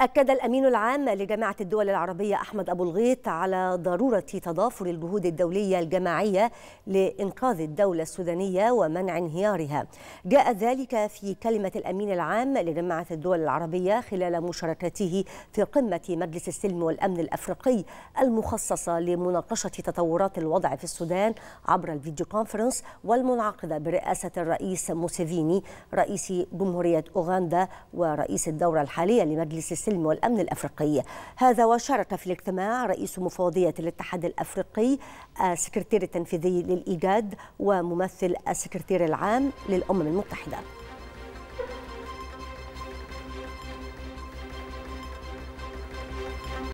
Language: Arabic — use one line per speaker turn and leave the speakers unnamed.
أكد الأمين العام لجامعة الدول العربية أحمد أبو الغيط على ضرورة تضافر الجهود الدولية الجماعية لإنقاذ الدولة السودانية ومنع انهيارها جاء ذلك في كلمة الأمين العام لجامعة الدول العربية خلال مشاركته في قمة مجلس السلم والأمن الأفريقي المخصصة لمناقشة تطورات الوضع في السودان عبر الفيديو كونفرنس والمنعقدة برئاسة الرئيس موسيفيني رئيس جمهورية أوغندا ورئيس الدورة الحالية لمجلس السلم السلم والأمن الأفريقي هذا وشارك في الاجتماع رئيس مفوضية الاتحاد الأفريقي السكرتير التنفيذي للإيجاد وممثل السكرتير العام للأمم المتحدة